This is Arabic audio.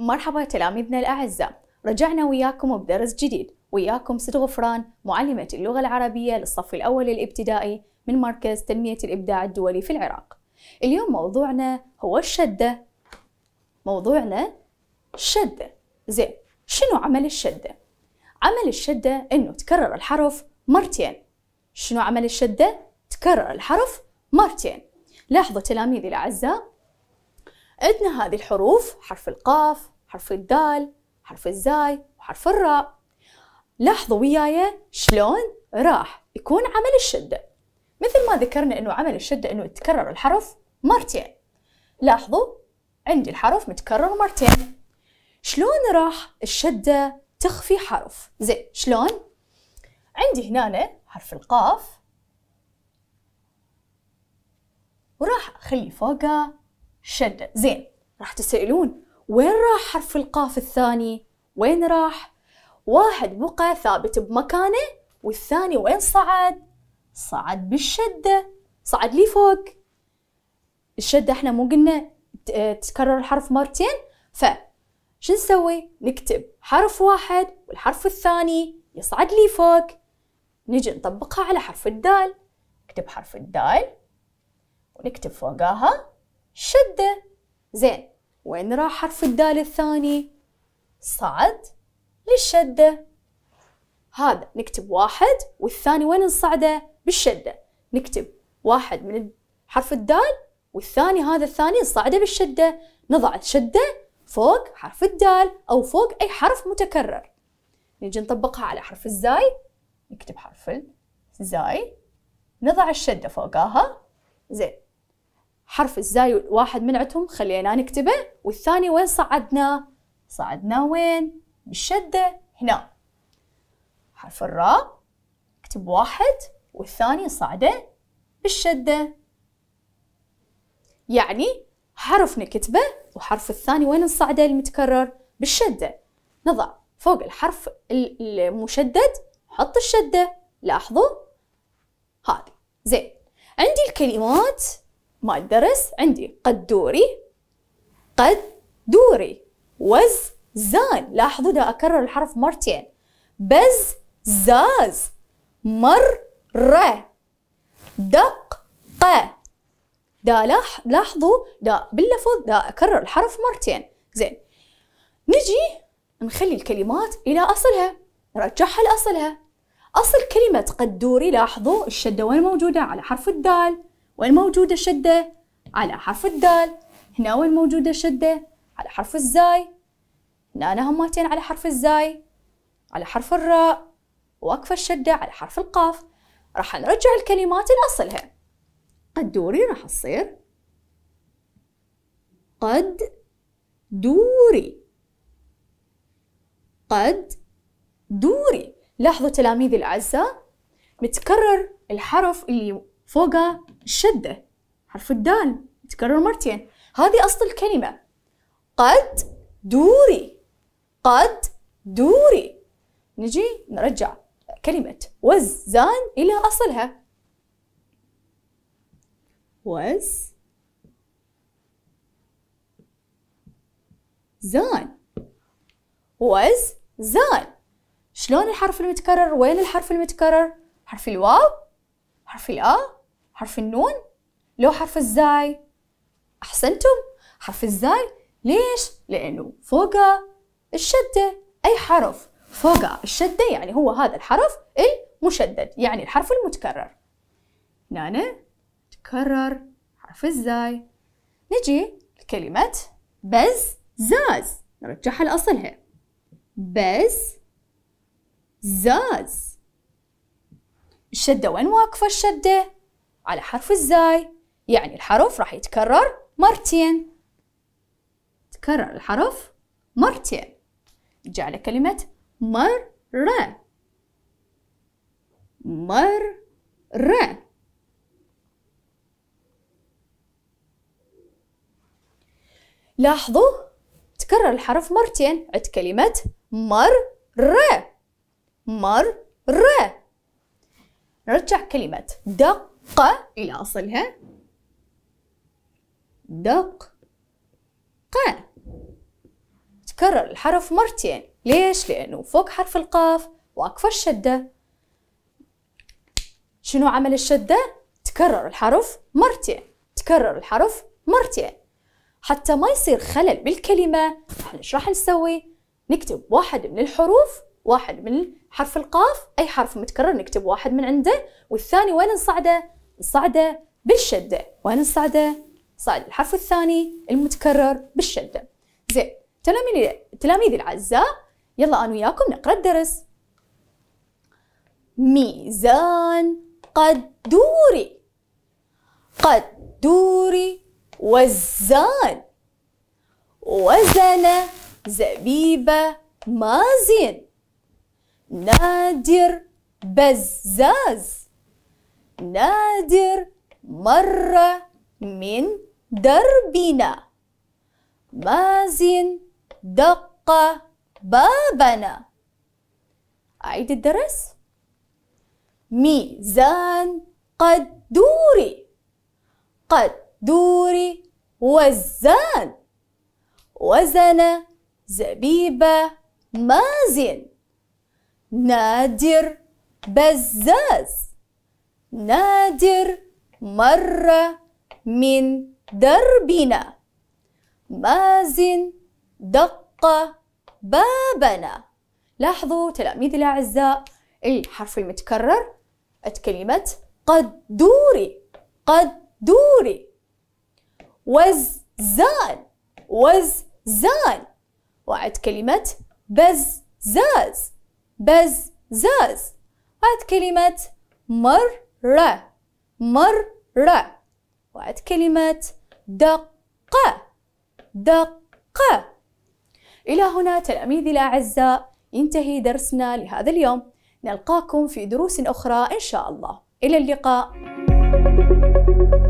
مرحبا تلاميذنا الأعزاء رجعنا وياكم بدرس جديد وياكم ست غفران معلمة اللغة العربية للصف الأول الابتدائي من مركز تنمية الإبداع الدولي في العراق اليوم موضوعنا هو الشدة موضوعنا شدة زين شنو عمل الشدة؟ عمل الشدة إنه تكرر الحرف مرتين شنو عمل الشدة؟ تكرر الحرف مرتين لاحظوا تلاميذي الأعزاء عندنا هذه الحروف حرف القاف حرف الدال حرف الزاي وحرف الراء لاحظوا وياي شلون راح يكون عمل الشدة مثل ما ذكرنا انه عمل الشدة انه يتكرر الحرف مرتين لاحظوا عندي الحرف متكرر مرتين شلون راح الشدة تخفي حرف زين شلون عندي هنا حرف القاف وراح اخلي فوقه شدة زين راح تسألون وين راح حرف القاف الثاني وين راح واحد بقى ثابت بمكانه والثاني وين صعد صعد بالشدة صعد لي فوق الشدة احنا مو قلنا آه، تكرر الحرف مرتين ف شو نسوي نكتب حرف واحد والحرف الثاني يصعد لي فوق نجي نطبقها على حرف الدال نكتب حرف الدال ونكتب فوقاها شدة زين وين راح حرف الدال الثاني صعد للشدة هذا نكتب واحد والثاني وين نصعده بالشدة نكتب واحد من حرف الدال والثاني هذا الثاني نصعده بالشدة نضع الشدة فوق حرف الدال أو فوق أي حرف متكرر نجي نطبقها على حرف الزاي نكتب حرف الزاي نضع الشدة فوقها زين حرف الزاي واحد من عندهم خلينا نكتبه والثاني وين صعدناه صعدناه وين بالشدة هنا حرف الراء اكتب واحد والثاني صعده بالشدة يعني حرف نكتبه وحرف الثاني وين نصعده المتكرر بالشدة نضع فوق الحرف المشدد حط الشدة لاحظوا هذه زين عندي الكلمات ما الدرس عندي قدوري قد دوري وز زان لاحظوا ده أكرر الحرف مرتين بز زاز مر ر دق ق دا لاح لاحظوا دا باللفظ دا أكرر الحرف مرتين زين نجي نخلي الكلمات إلى أصلها نرجعها لأصلها أصل كلمة قدوري لاحظوا الشدة وين موجودة على حرف الدال وين موجودة الشدة؟ على حرف الدال هنا وين موجودة الشدة؟ على حرف الزاي هنا همتين على حرف الزاي على حرف الراء واقفة الشدة على حرف القاف راح نرجع الكلمات لأصلها قدوري راح تصير قد دوري قد دوري لاحظوا تلاميذي الأعزاء متكرر الحرف اللي فوقها الشدة حرف الدال تكرر مرتين هذه أصل الكلمة قد دوري قد دوري نجي نرجع كلمة وزان إلى أصلها وز زان وز زان شلون الحرف المتكرر وين الحرف المتكرر حرف الواو حرف الأ حرف النون لو حرف الزاي أحسنتم حرف الزاي ليش؟ لأنه فوق الشدة أي حرف فوق الشدة يعني هو هذا الحرف المشدد يعني الحرف المتكرر هنا تكرر حرف الزاي نجي لكلمة بز زاز نرجعها لأصلها بز زاز الشدة وين واقفة الشدة؟ على حرف الزاي يعني الحرف راح يتكرر مرتين تكرر الحرف مرتين نجي على كلمة مرة مرة لاحظوا تكرر الحرف مرتين عند كلمة مر ر نرجع كلمة دق ق إلى أصلها دق ق تكرر الحرف مرتين ليش؟ لأنه فوق حرف القاف واقفة الشدة شنو عمل الشدة؟ تكرر الحرف مرتين تكرر الحرف مرتين حتى ما يصير خلل بالكلمة احنا ايش راح نسوي؟ نكتب واحد من الحروف واحد من حرف القاف أي حرف متكرر نكتب واحد من عنده والثاني وين نصعده؟ نصعد بالشدة وين نصعد صعد الحرف الثاني المتكرر بالشدة زين تلاميذ تلاميذي الأعزاء يلا أنا وياكم نقرأ الدرس ميزان قدوري قدوري وزان وزن زبيبة مازن نادر بزاز نادر مر من دربنا مازن دق بابنا أعيد الدرس ميزان قد دوري قد دوري وزان وزن زبيب مازن نادر بزاز نادر مرة من دربنا مازن دق بابنا لاحظوا تلاميذي الأعزاء الحرف المتكرر كلمة قد دوري قد دوري وززان وززان وعد كلمة بززاز بززاز وعد كلمة مر مر ر وعد كلمة دق دق إلى هنا تلاميذي الأعزاء ينتهي درسنا لهذا اليوم نلقاكم في دروس أخرى إن شاء الله إلى اللقاء